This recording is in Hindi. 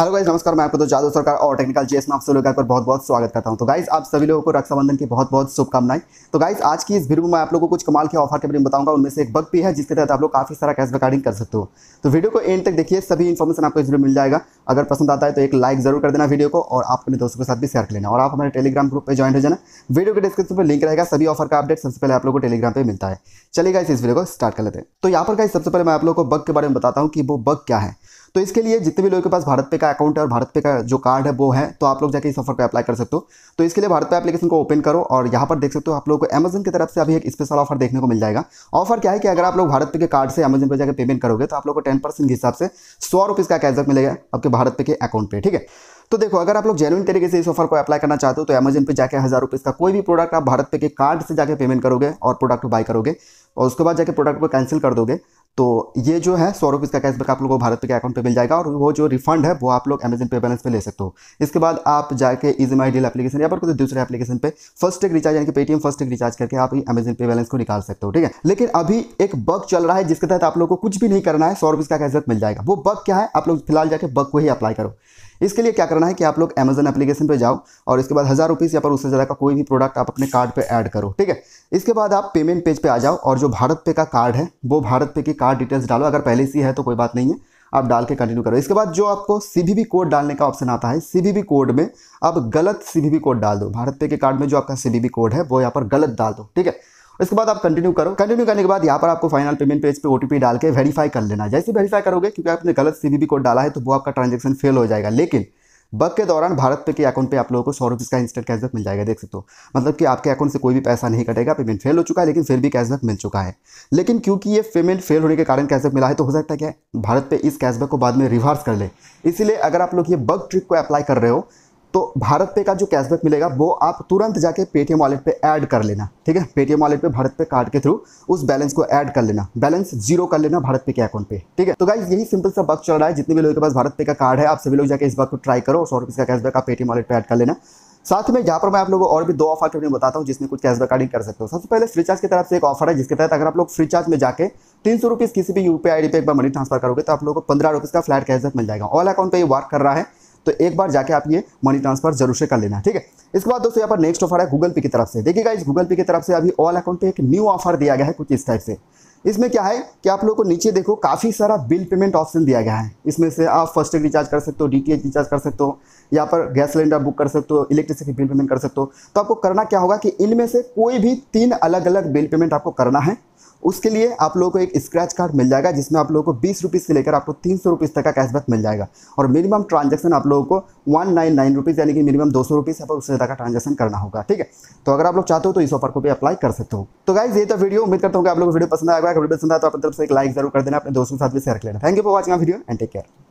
हेलो गाइज नमस्कार मैं आपको तो जादू सरकार और टेक्निकल जेस में आप सभी लोग का बहुत बहुत स्वागत करता हूं तो गाइज आप सभी लोगों को रक्षाबंधन की बहुत बहुत शुभकामनाएं तो गाइज आज की इस वीडियो में आप लोगों को कुछ कमाल के ऑफर के बारे में बताऊंगा उनमें से एक बग भी है जिसके तहत आप लोग काफी सारा कैश रिकॉर्डिंग कर सकते हो तो वीडियो को एंड तक देखिए सभी इन्फॉर्मेशन आपको इस वीडियो मिल जाएगा अगर पसंद आता है तो एक लाइक जरूर कर देना वीडियो को और आप अपने दोस्तों के साथ भी शेयर कर लेना और आप हमारे टेलीग्राम ग्रुप पर ज्वाइन हो जाना वीडियो के डिस्क्रिप्शन पर लिंक रहेगा सभी ऑफर का अपडेट सबसे पहले आप लोग को टेलीग्राम पर मिलता है चलिए गाइज इस वीडियो को स्टार्ट कर लेते हैं तो यहाँ पर गाइज सबसे पहले मैं आप लोग को बग के बारे में बताता हूँ कि वो बग क्या है तो इसके लिए जितने भी लोगों के पास भारत पे का अकाउंट है और भारत पे का जो कार्ड है वो है तो आप लोग जाके इस ऑफर पे अप्लाई कर सकते हो तो इसके लिए भारत पे एप्लीकेशन को ओपन करो और यहाँ पर देख सकते हो आप लोग को अमेजन की तरफ से अभी एक स्पेशल ऑफर देखने को मिल जाएगा ऑफर क्या है कि अगर आप लोग भारत पे के कार्ड से अमेजन पर जाकर पेमेंट करोगे तो आप लोग को टेन के हिसाब से सौ रुपीज़ का कैशबैक मिलेगा आपके भारत पे के अकाउंट पर ठीक है तो देखो अगर आप लोग जेनुइन तरीके से इस ऑफर को अप्लाई करना चाहते हो तो अमेजन पे जाके हज़ार रुपीज़ का कोई भी प्रोडक्ट आप भारत पे के कार्ड से जाके पेमेंट करोगे और प्रोडक्ट बाय करोगे और उसके बाद जाके प्रोडक्ट को कैंसिल कर दोगे तो ये जो है सौ रुपये का कैशबैक आप लोगों को भारत पे के अकाउंट पे मिल जाएगा और वो जो रिफंड है वो आप लोग अमेजन पे बैलेंस पे ले सकते हो इसके बाद आप जाके इज माई डील एप्लीकेशन या पर कोई दूसरे एप्लीकेशन पे फर्स्ट टेक रिचार्ज यानी कि पेटीएम फर्स्ट टेक रिचार्ज करके आप अमेजन पे बैलेंस को निकाल सकते हो ठीक है लेकिन अभी एक बग चल रहा है जिसके तहत आप लोग को कुछ भी नहीं करना है सौ रुपये का कैशबैक मिल जाएगा वो बग क्या है आप लोग फिलहाल जाकर बग को ही अप्लाई करो इसके लिए क्या करना है कि आप लोग अमेजन एप्लीकेशन पे जाओ और इसके बाद हज़ार रुपीज़ या पर उससे ज़्यादा का कोई भी प्रोडक्ट आप अपने कार्ड पे ऐड करो ठीक है इसके बाद आप पेमेंट पेज पे आ जाओ और जो भारत पे का कार्ड है वो भारत पे की कार्ड कार्ड डिटेल्स डालो अगर पहले से है तो कोई बात नहीं है आप डाल के कंटिन्यू करो इसके बाद जो आपको सी कोड डालने का ऑप्शन आता है सी कोड में आप गलत सी कोड डाल दो भारत पे के कार्ड में जो आपका सी कोड है वो यहाँ पर गलत डाल दो ठीक है इसके बाद आप कंटिन्यू करो कंटिन्यू करने के बाद यहाँ पर आपको फाइनल पेमेंट पेज पे ओटीपी डाल के वेरीफाई कर लेना जैसे वेरीफाई करोगे क्योंकि आपने गलत सीबीबी कोड डाला है तो वो आपका ट्रांजेक्शन फेल हो जाएगा लेकिन बग के दौरान भारत पे के अकाउंट पे आप लोगों को सौ रुपीज़ का इंस्टेंट कैशबैक मिल जाएगा देख सकते हो मतलब कि आपके अकाउंट से कोई भी पैसा नहीं कटेगा पेमेंट फेल हो चुका है लेकिन फिर भी कैशबैक मिल चुका है लेकिन क्योंकि ये पेमेंट फेल होने के कारण कैशबैक मिला है तो हो सकता है क्या भारत पे इस कैशबैक को बाद में रिवर्स कर ले इसीलिए अगर आप लोग ये बग ट्रिक को अप्लाई कर रहे हो तो भारत पे का जो कैशबैक मिलेगा वो आप तुरंत जाके पेटीएम वॉलेट पे ऐड कर लेना ठीक है पेटीएम वॉलेट पे भारत पे कार्ड के थ्रू उस बैलेंस को ऐड कर लेना बैलेंस जीरो कर लेना भारत पे के अकाउंट पे ठीक है तो गाइज यही सिंपल सा बक चल रहा है जितने भी लोगों के पास भारत पे का कार्ड है आप सभी लोग जाकर इस बात को ट्राई करो सौ रुपये का कैशबैक आप पेटीएम वॉलेट पर ऐड कर लेना साथ में यहाँ पर मैं आप लोगों को और भी दो ऑफर के बारे में बताता हूँ जिसमें कुछ कैशबैक कार्डिंग कर सकते हो सबसे पहले फ्रीचार्ज की तरफ से एक ऑफर है जिसके तहत अगर आप लोग फ्रीचार्ज में जाके तीन सौ रुपीज़ किसी भी यू पी आई पे एक बार मनी ट्रांसफर करोगे तो आप लोगों को पंद्रह रुपीज़ का फ्लैट कैशबैक मिल जाएगा ऑल अकाउंट पर ये वर्क कर रहा है तो एक बार जाके आप ये मनी ट्रांसफर जरूर से कर लेना ठीक है इसके बाद दोस्तों यहाँ पर नेक्स्ट ऑफर है गूगल पे की तरफ से देखिएगा इस गूगल पे की तरफ से अभी ऑल अकाउंट पे एक न्यू ऑफर दिया गया है कुछ इस टाइप से इसमें क्या है कि आप लोगों को नीचे देखो काफ़ी सारा बिल पेमेंट ऑप्शन दिया गया है इसमें से आप फर्स्ट फास्टैग रिचार्ज कर सकते हो डी रिचार्ज कर सकते हो यहाँ पर गैस सिलेंडर बुक कर सकते हो इलेक्ट्रिसिटी बिल पेमेंट कर सकते हो तो आपको करना क्या होगा कि इनमें से कोई भी तीन अलग अलग बिल पेमेंट आपको करना है उसके लिए आप लोगों को एक स्क्रैच कार्ड मिल जाएगा जिसमें आप लोगों को बीस रुपीज़ से लेकर आपको तीन सौ रुपीज़ तक का कैशबैक मिल जाएगा और मिनिमम ट्रांजैक्शन आप लोगों को वन नाइन नाइन रुपीज़ यानी कि मिनिमम दो सौ रुपीज़ उससे ज़्यादा का ट्रांजैक्शन करना होगा ठीक है तो अगर आप लोग चाहते हो तो इस ऑफर को भी अप्लाई कर सकते हो तो गाइज ये तो वीडियो उम्मीद करता हूँ कि आप लोग वीडियो पसंद आएगा अगर वीडियो पसंद आया तो अपनी तरफ से एक लाइक जरूर कर देना अपने दोस्तों के साथ भी शेयर कर लेना thank you for watching video and take care